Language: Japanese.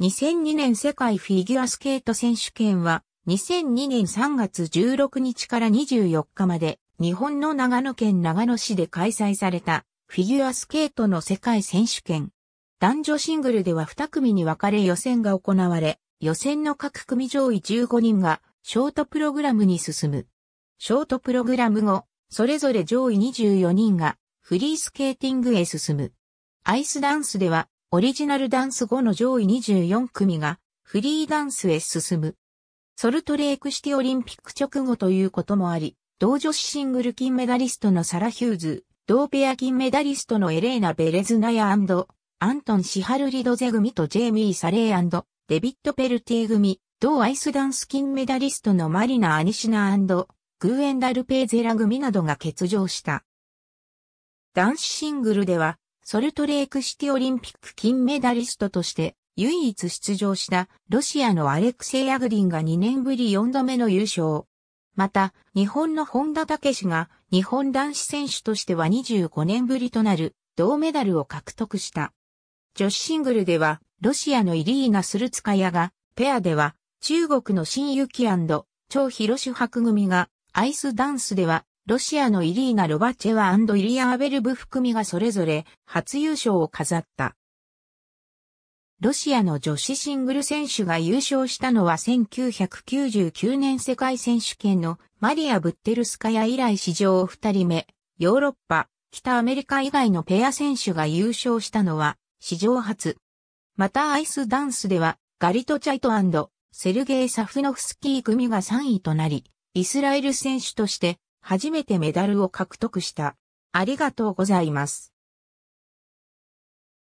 2002年世界フィギュアスケート選手権は2002年3月16日から24日まで日本の長野県長野市で開催されたフィギュアスケートの世界選手権。男女シングルでは2組に分かれ予選が行われ、予選の各組上位15人がショートプログラムに進む。ショートプログラム後、それぞれ上位24人がフリースケーティングへ進む。アイスダンスではオリジナルダンス後の上位24組がフリーダンスへ進む。ソルトレークシティオリンピック直後ということもあり、同女子シングル金メダリストのサラ・ヒューズ、同ペア金メダリストのエレーナ・ベレズナヤアントン・シハルリドゼ組とジェイミー・サレーデビット・ペルティ組、同アイスダンス金メダリストのマリナ・アニシナグーエンダル・ペーゼラ組などが欠場した。男子シングルでは、ソルトレークシティオリンピック金メダリストとして唯一出場したロシアのアレクセイ・アグリンが2年ぶり4度目の優勝。また、日本の本田武史が日本男子選手としては25年ぶりとなる銅メダルを獲得した。女子シングルでは、ロシアのイリーナ・スルツカヤが、ペアでは、中国のシン・ユキ超広ウ・ヒロ組が、アイスダンスでは、ロシアのイリーナ・ロバチェワイリア・アベルブ含みがそれぞれ初優勝を飾った。ロシアの女子シングル選手が優勝したのは1999年世界選手権のマリア・ブッテルスカヤ以来史上2人目、ヨーロッパ、北アメリカ以外のペア選手が優勝したのは史上初。またアイスダンスではガリトチャイトセルゲイ・サフノフスキー組が3位となり、イスラエル選手として初めてメダルを獲得した。ありがとうございます。